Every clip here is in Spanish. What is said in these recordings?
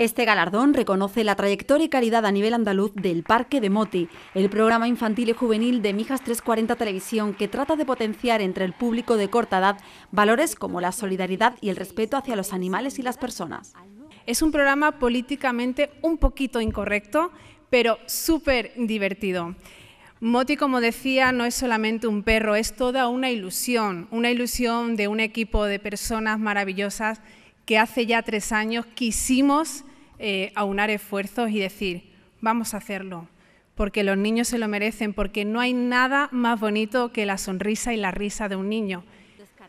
Este galardón reconoce la trayectoria y calidad a nivel andaluz del Parque de Moti, el programa infantil y juvenil de Mijas 340 Televisión que trata de potenciar entre el público de corta edad valores como la solidaridad y el respeto hacia los animales y las personas. Es un programa políticamente un poquito incorrecto, pero súper divertido. Moti, como decía, no es solamente un perro, es toda una ilusión, una ilusión de un equipo de personas maravillosas que hace ya tres años quisimos eh, aunar esfuerzos y decir, vamos a hacerlo, porque los niños se lo merecen, porque no hay nada más bonito que la sonrisa y la risa de un niño.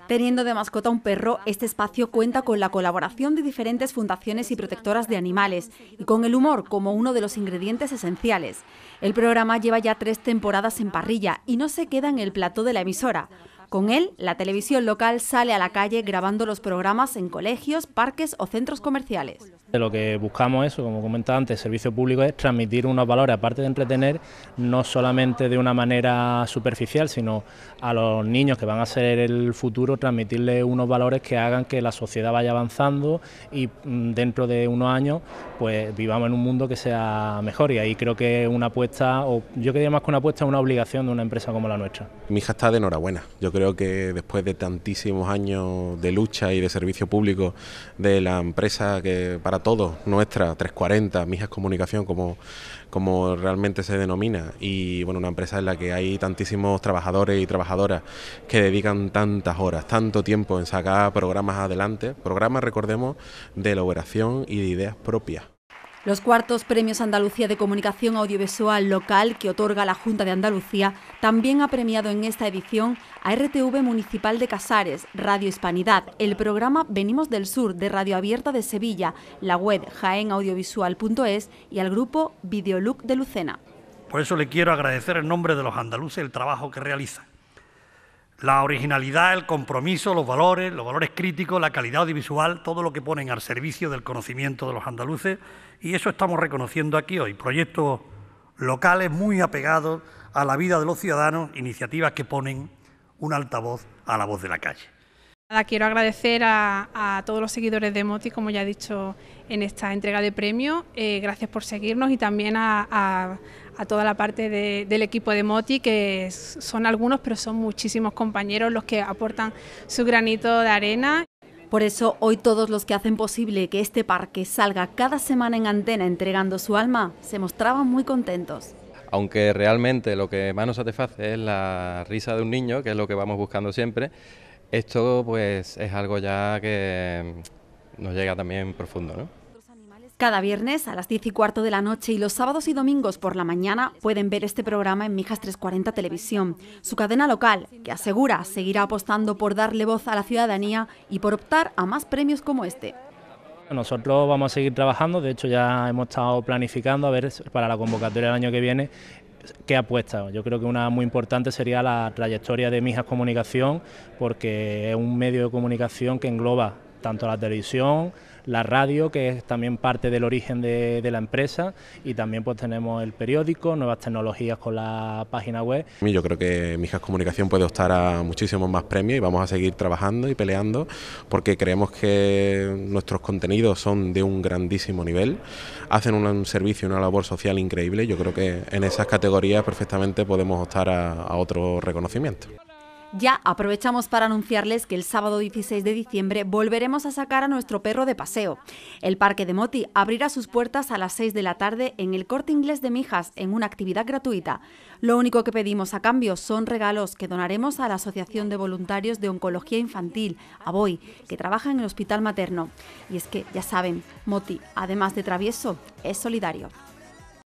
Teniendo de mascota un perro, este espacio cuenta con la colaboración de diferentes fundaciones y protectoras de animales y con el humor como uno de los ingredientes esenciales. El programa lleva ya tres temporadas en parrilla y no se queda en el plató de la emisora. Con él, la televisión local sale a la calle grabando los programas en colegios, parques o centros comerciales. Lo que buscamos eso, como comentaba antes, servicio público es transmitir unos valores, aparte de entretener, no solamente de una manera superficial, sino a los niños que van a ser el futuro, transmitirles unos valores que hagan que la sociedad vaya avanzando y mm, dentro de unos años pues vivamos en un mundo que sea mejor. Y ahí creo que una apuesta, o yo quería más que una apuesta, es una obligación de una empresa como la nuestra. Mi hija está de enhorabuena. Yo creo que después de tantísimos años de lucha y de servicio público de la empresa que para todos, nuestra, 340, Mijas Comunicación, como, realmente se denomina, y bueno, una empresa en la que hay tantísimos trabajadores y trabajadoras que dedican tantas horas, tanto tiempo en sacar programas adelante, programas, recordemos, de elaboración y de ideas propias. Los cuartos premios Andalucía de Comunicación Audiovisual Local que otorga la Junta de Andalucía también ha premiado en esta edición a RTV Municipal de Casares, Radio Hispanidad, el programa Venimos del Sur de Radio Abierta de Sevilla, la web jaenaudiovisual.es y al grupo Videolook de Lucena. Por eso le quiero agradecer en nombre de los andaluces el trabajo que realizan la originalidad, el compromiso, los valores, los valores críticos, la calidad audiovisual, todo lo que ponen al servicio del conocimiento de los andaluces y eso estamos reconociendo aquí hoy. Proyectos locales muy apegados a la vida de los ciudadanos, iniciativas que ponen un altavoz a la voz de la calle quiero agradecer a, todos los seguidores de Moti, como ya he dicho en esta entrega de premio... Eh, gracias por seguirnos y también a, toda la parte del equipo de Moti, que son algunos, pero son muchísimos compañeros los que aportan su granito de arena. Por eso hoy todos los que hacen posible que este parque salga cada semana en antena entregando su alma se mostraban muy contentos aunque realmente lo que más nos satisface es la risa de un niño, que es lo que vamos buscando siempre, esto pues es algo ya que mm, nos llega también profundo, ¿no? Cada viernes a las 10 y cuarto de la noche y los sábados y domingos por la mañana pueden ver este programa en Mijas 340 Televisión, su cadena local, que asegura seguirá apostando por darle voz a la ciudadanía y por optar a más premios como este. Nosotros vamos a seguir trabajando, de hecho ya hemos estado planificando a ver para la convocatoria del año que viene qué apuesta. Yo creo que una muy importante sería la trayectoria de Mijas Comunicación, porque es un medio de comunicación que engloba tanto la televisión, la radio, que es también parte del origen de, la empresa, y también pues tenemos el periódico, nuevas tecnologías con la página web. Yo creo que Mijas Comunicación puede optar a muchísimos más premios y vamos a seguir trabajando y peleando porque creemos que nuestros contenidos son de un grandísimo nivel, hacen un, servicio y una labor social increíble. Yo creo que en esas categorías perfectamente podemos optar a otro reconocimiento. Ya aprovechamos para anunciarles que el sábado 16 de diciembre volveremos a sacar a nuestro perro de paseo. El Parque de Moti abrirá sus puertas a las 6 de la tarde en el Corte Inglés de Mijas en una actividad gratuita. Lo único que pedimos a cambio son regalos que donaremos a la Asociación de Voluntarios de Oncología Infantil, Aboy que trabaja en el Hospital Materno. Y es que, ya saben, Moti, además de travieso, es solidario.